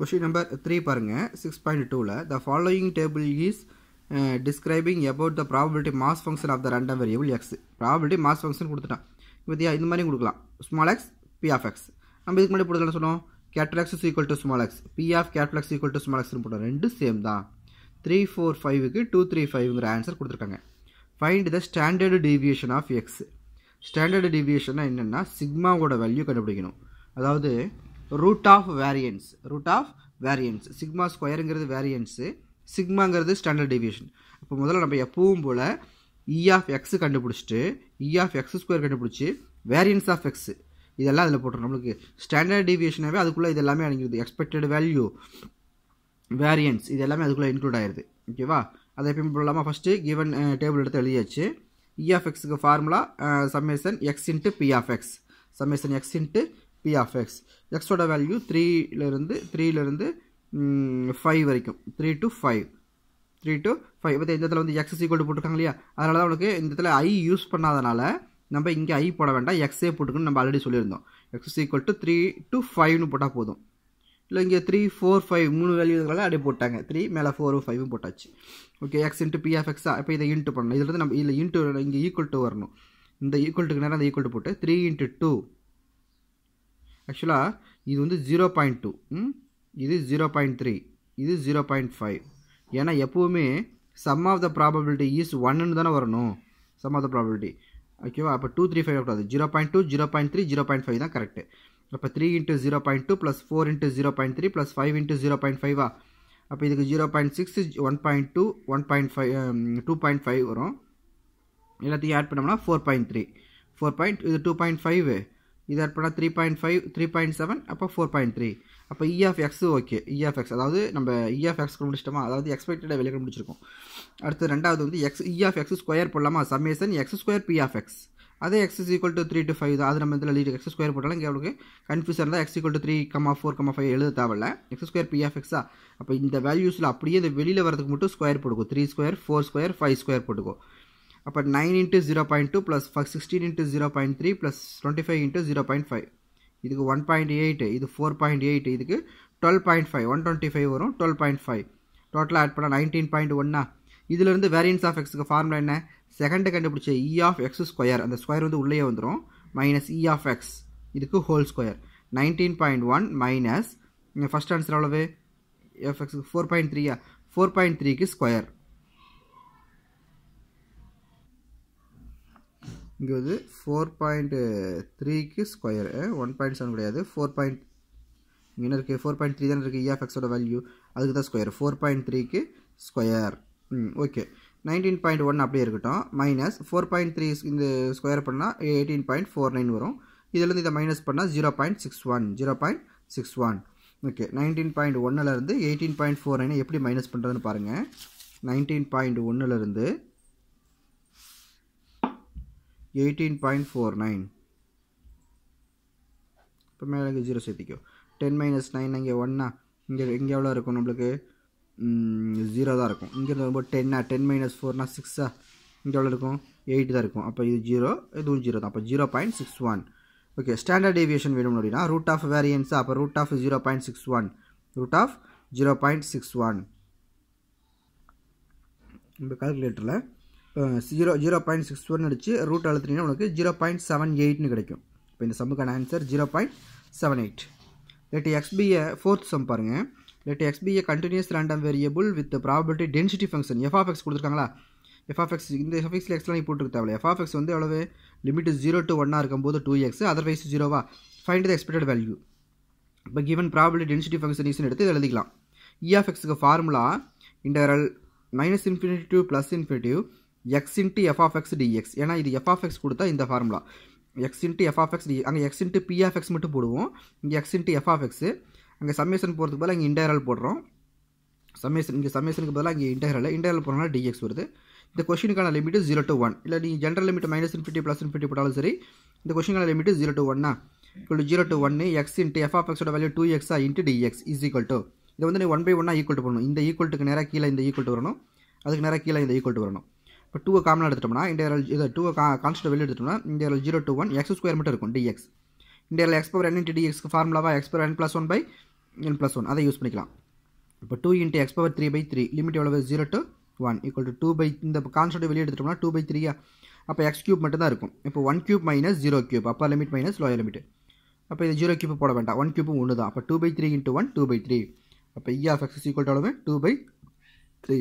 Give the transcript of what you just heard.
question number three பாருங்கள் six point டூவில் the following table is describing about the probability mass function of the random variable X probability mass function கொடுத்துட்டான் பார்த்தியா இந்த மாதிரி கொடுக்கலாம் small X P of X நம்ம இதுக்கு முன்னாடி போட்டு சொன்னோம் capital X equal to small X P of capital equal to small எக்ஸ்னு போட்டோம் ரெண்டு சேம் தான் த்ரீ ஃபோர் ஃபைவுக்கு டூ த்ரீ ஃபைவ்ங்கிற ஆன்சர் கொடுத்துருக்காங்க find the standard deviation of X standard deviation என்னென்னா சிக்மாவோட வேல்யூ கண்டுபிடிக்கணும் அதாவது root of variance root of variance sigma ஸ்கொயருங்கிறது வேரியன்ஸு சிக்மாங்கிறது ஸ்டாண்டர்ட் டிவியேஷன் இப்போ முதல்ல நம்ம எப்பவும் போல் இ e ஆஃப் எக்ஸ் கண்டுபிடிச்சிட்டு இ ஆஃப் எக்ஸ் ஸ்கொயர் கண்டுபிடிச்சி வேரியன்ஸ் ஆஃப் எக்ஸு இதெல்லாம் அதில் போட்டுரும் நம்மளுக்கு ஸ்டாண்டர்ட் டிவியேஷனாகவே அதுக்குள்ளே இது எல்லாமே அடங்கிடுது எக்ஸ்பெக்டட் வேல்யூ வேரியன்ஸ் இது எல்லாமே அதுக்குள்ளே இன்க்ளூட் ஆயிடுது ஓகேவா அதை எப்பயும் போடலாமா ஃபஸ்ட்டு கிவன் டேபிள் எடுத்து எழுதியாச்சு இ ஆஃப் எக்ஸுக்கு formula summation X into P of X summation X into P of X எக்ஸோட வேல்யூ த்ரீலேருந்து த்ரீலேருந்து ஃபைவ் வரைக்கும் three to five three to five இப்போ இந்த இடத்துல வந்து எக்ஸ் ஈக்குவல் போட்டுருக்காங்க இல்லையா அதனால தான் உனக்கு இந்த இடத்துல ஐ யூஸ் பண்ணாதனால நம்ம இங்கே ஐ போட வேண்டாம் எக்ஸே போட்டுக்கணும் நம்ம ஆல்ரெடி சொல்லியிருந்தோம் X equal to three to ஃபைவ்னு போட்டால் போதும் இல்லை இங்கே த்ரீ ஃபோர் ஃபைவ் மூணு வேல்யூகளை அப்படியே போட்டாங்க த்ரீ மேலே ஃபோர் ஃபைவும் போட்டாச்சு okay X into P of எக்ஸா இப்போ இதை இன்ட்டு பண்ணணும் இதில் நம்ம இதில் இன்ட்டு இங்கே ஈக்குவல் டு வரணும் இந்த ஈக்குவல் டுக்கு நேரம் அந்த ஈக்குவல் டு போட்டு த்ரீ இன்ட்டு டூ ஆக்சுவலாக இது வந்து ஜீரோ பாயிண்ட் டூ இது ஜீரோ பாயிண்ட் த்ரீ இது ஜீரோ பாயிண்ட் ஃபைவ் ஏன்னா எப்போவுமே sum of the probability is ஒன்னு தானே வரணும் சம் ஆஃப் த ப்ராபபிலிட்டி ஓகேவா அப்போ டூ த்ரீ ஃபைவ் கூடாது zero point two zero point three zero point five தான் கரெக்ட் அப்போ three into zero point two plus four into zero point three plus five into zero point ஃபைவா அப்போ இதுக்கு zero point six one point two one point five two point five வரும் எல்லாத்தையும் add பண்ணோம்னா four point three four point இது two point five இது add three point five three point seven அப்போ four point three அப்போ E of okay E X அதாவது நம்ம இ of X கண்டுபிடிச்சிட்டோமா அதாவது எக்ஸ்பெக்டடாக வெளியே கண்டுபிடிச்சிருக்கோம் அடுத்து ரெண்டாவது வந்து எக்ஸ் இ எக்ஸ் ஸ்கொயர் போடலாமா summation X square P X அதே X is equal to three to five தான் அது நம்ம இதில் லீட் எக்ஸ் ஸ்கொயர் போட்டாலும் இங்கே அவளுக்கு கன்ஃபியூசன் தான் X equal to three comma four comma five எழுத தேவையில்ல எக்ஸ் ஸ்கொயர் பி ஆஃப் எக்ஸா அப்போ இந்த வேல்யூஸில் அப்படியே இந்த வெளியில் வரதுக்கு மட்டும் ஸ்கொயர் போட்டுக்கோ three square four square five square போட்டுக்கோ அப்போ nine into zero point two plus first sixteen into zero point three plus twenty five into zero point five இதுக்கு ஒன் பாயிண்ட் எயிட் இது ஃபோர் பாயிண்ட் எயிட் இதுக்கு twelve point five one twenty five வரும் twelve point five டோட்டலாக add பண்ணால் nineteen point ஒன்னா இதிலிருந்து variance of எக்ஸுக்கு formula என்ன செகண்டை கண்டுபிடிச்ச இ ஆஃப் எக்ஸ் ஸ்கொயர் அந்த ஸ்கொயர் வந்து உள்ளே வந்துடும் minus E e of X இதுக்கு whole square nineteen point one minus first answer எவ்வளவு எஃப் எக்ஸுக்கு ஃபோர் பாயிண்ட் த்ரீயா ஃபோர் பாயிண்ட் த்ரீக்கு ஸ்கொயர் இங்கே வந்து ஃபோர் பாயிண்ட்டு த்ரீக்கு ஸ்கொயர் ஒன் பாயிண்ட் செவன் கிடையாது ஃபோர் பாயிண்ட் என்ன இருக்குது ஃபோர் பாயிண்ட் த்ரீ தானே இருக்குது இஎஃப்எக்ஸோட e வேல்யூ அதுக்கு தான் ஸ்கொயர் ஃபோர் பாயிண்ட் த்ரீக்கு square hmm okay nineteen point one அப்படியே இருக்கட்டும் மைனஸ் ஃபோர் பாயிண்ட் த்ரீ இந்த ஸ்கொயர் பண்ணால் எயிட்டீன் பாயிண்ட் ஃபோர் நைன் வரும் இதுலேருந்து இதை மைனஸ் பண்ணால் zero point six one zero point six one okay nineteen point ஒன்னிலேருந்து எயிட்டீன் பாயிண்ட் ஃபோர் நைனை எப்படி மைனஸ் பண்ணுறதுன்னு பாருங்கள் நைன்டீன் பாயிண்ட் ஒன்னிலேருந்து எயிட்டீன் பாயிண்ட் ஃபோர் நைன் இப்போ மேலே ஜீரோ சேர்த்திக்கோ டென் மைனஸ் நைன் இங்கே ஒன்னா இங்கே இங்கே எவ்வளோ இருக்கும் நம்மளுக்கு ஜீரோ தான் இருக்கும் இங்கே வரும்போது டென்னா டென் மைனஸ் ஃபோர்னா சிக்ஸா இங்கே எவ்வளோ இருக்கும் எயிட் தான் இருக்கும் அப்போ இது ஜீரோ இதுவும் ஜீரோ தான் அப்போ zero point six one okay standard deviation வேணும் அப்படின்னா ரூட் ஆஃப் வேரியன்ஸா அப்போ root of zero point six one root of zero point six one இந்த கால்குலேட்டரில் zero zero point six one அடிச்சு ரூட் அழுத்துனீங்கன்னா உங்களுக்கு ஜீரோ பாயிண்ட் செவன் எயிட்னு கிடைக்கும் இப்போ இந்த சம்முக்கான answer zero point seven eight let X be a fourth sum பாருங்கள் let X be a continuous random variable with probability density function F X கொடுத்துருக்காங்களா எஃப்எஃப்எக்ஸ் இந்த எஃப்எக்ஸில் எக்ஸ்லாம் போட்டுருக்க தேவையில்ல எஃப்எக்ஸ் வந்து எவ்வளவு லிமிட் ஜீரோ டு ஒன்னாக இருக்கும்போது டூ எக்ஸ் அதர்வைஸ் ஜீரோவா ஃபைண்ட் த எக்ஸ்பெக்டட் வேல்யூ இப்போ கிவன் ப்ராபிலிட்டி டென்சிட்டி ஃபங்க்ஷன் ஈஸ்னு எடுத்து எழுதிக்கலாம் இஎஃப்எக்ஸுக்கு formula integral minus infinitive plus infinitive X into F of X D X ஏன்னா இது எஃப் ஆஃப் எக்ஸ் கொடுத்தா இந்த formula X into F of X D அங்கே X into P of X மட்டும் போடுவோம் இங்கே X into F of X அங்கே summation போகிறதுக்கு பதிலாக இங்கே இன்டெரல் போடுறோம் சம்மேஷன் இங்கே சம்மேஷனுக்கு பதிலாக இங்கே இன்டெரல் இன்டெரல் போகிறோம்னா டிஎக்ஸ் வருது இந்த கொஷினுக்கான லிமிட் ஜீரோ டு ஒன் இல்லை நீங்கள் general limit minus infinity plus infinity போட்டாலும் சரி இந்த கொஷினுக்கான லிமிட் ஜீரோ டு ஒன்னா இக்குவல் ஜீரோ டு ஒன்று எக்ஸ் இன்ட்டு எஃப் ஆஃப் எக்ஸோட வேல்யூ டூ எக்ஸா into D X is equal to இதை வந்து நீ ஒன் பை ஒன்னாக ஈக்குவல் டு பண்ணணும் இந்த ஈக்குவல்ட்டுக்கு நேராக கீழே இந்த ஈக்குவல் டு வரணும் அதுக்கு நேராக கீழே இந்த ஈக்குவல் டு வரணும் இப்போ டூவை காமனாக எடுத்துட்டோம்னா இந்த இதை இது டூவை கா கான்ஸ்டன்ட் வெளியே எடுத்துட்டோம்னா இந்த zero two one X square மட்டும் இருக்கும் டிஎக்ஸ் இந்த எக்ஸ் பவர் என் டி எக்ஸ்க்கு ஃபார்முலாவாக X power N plus one by N plus one அதை யூஸ் பண்ணிக்கலாம் இப்போ two into X power three by three limit எவ்வளவு zero two one equal to two by இந்த கான்ஸ்டன்ட் வெளியே எடுத்துட்டோம்னா டூ பை த்ரீயா அப்போ எக்ஸ் க்யூப் மட்டும் தான் இருக்கும் இப்போ one cube minus zero cube அப்போ லிமிட் மைனஸ் லோயர் லிமிட் அப்போ இது ஜீரோ க்யூப் போட வேண்டாம் ஒன் க்யூப்பும் ஒன்று தான் அப்போ two by three into one two by three அப்போ E X equal to two by three